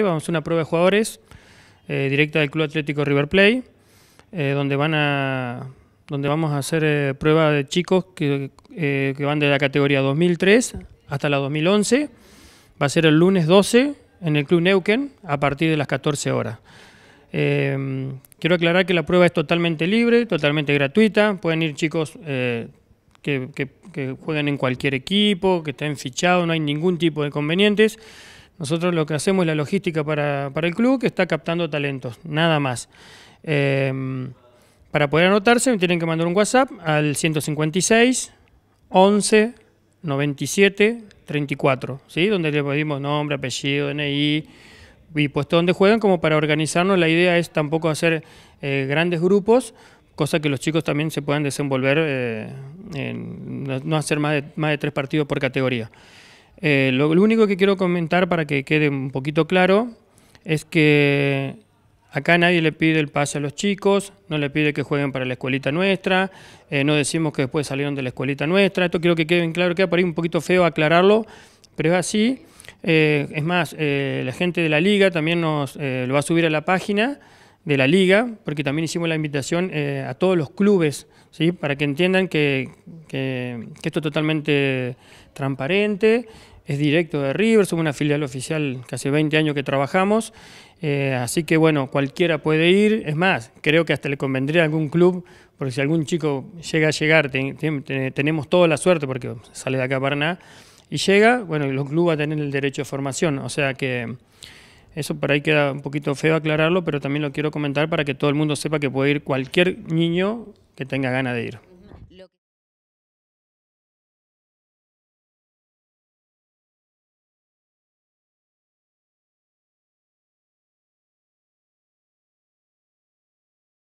Vamos a hacer una prueba de jugadores eh, directa del Club Atlético River Play, eh, donde, donde vamos a hacer eh, prueba de chicos que, van de la categoría 2003 hasta la 2011. Va a ser el lunes 12 en el Club Neuquén a partir de las 14 horas. Em, quiero aclarar que la prueba es totalmente libre, totalmente gratuita. Pueden ir chicos que, que, que jueguen en cualquier equipo, que estén fichados, no hay ningún tipo de inconvenientes. Nosotros lo que hacemos es la logística para, el club que está captando talentos, nada más. Em, para poder anotarse, me tienen que mandar un WhatsApp al 156 11 97 34, ¿sí? donde le pedimos nombre, apellido, DNI y puesto donde juegan, como para organizarnos. La idea es tampoco hacer eh, grandes grupos, cosa que los chicos también se puedan desenvolver, eh, no hacer más más de tres partidos por categoría. Eh, lo, único que quiero comentar para que quede un poquito claro es que acá nadie le pide el pase a los chicos, no le pide que jueguen para la escuelita nuestra, eh, no decimos que después salieron de la escuelita nuestra, esto quiero que quede claro, queda por ahí un poquito feo aclararlo, pero es así. Eh, es más, la gente de la liga también nos lo va a subir a la página de la liga, porque también hicimos la invitación eh, a todos los clubes, ¿sí? para que entiendan que, esto es totalmente transparente, es directo de River, somos una filial oficial que hace 20 años que trabajamos, eh, así que bueno, cualquiera puede ir, es más, creo que hasta le convendría a algún club, porque si algún chico llega a llegar, tenemos toda la suerte, porque sale de acá para nada, y llega, bueno, los clubes van a tener el derecho de formación, o sea que... Eso por ahí queda un poquito feo aclararlo, pero también lo quiero comentar para que todo el mundo sepa que puede ir cualquier niño que tenga ganas de ir.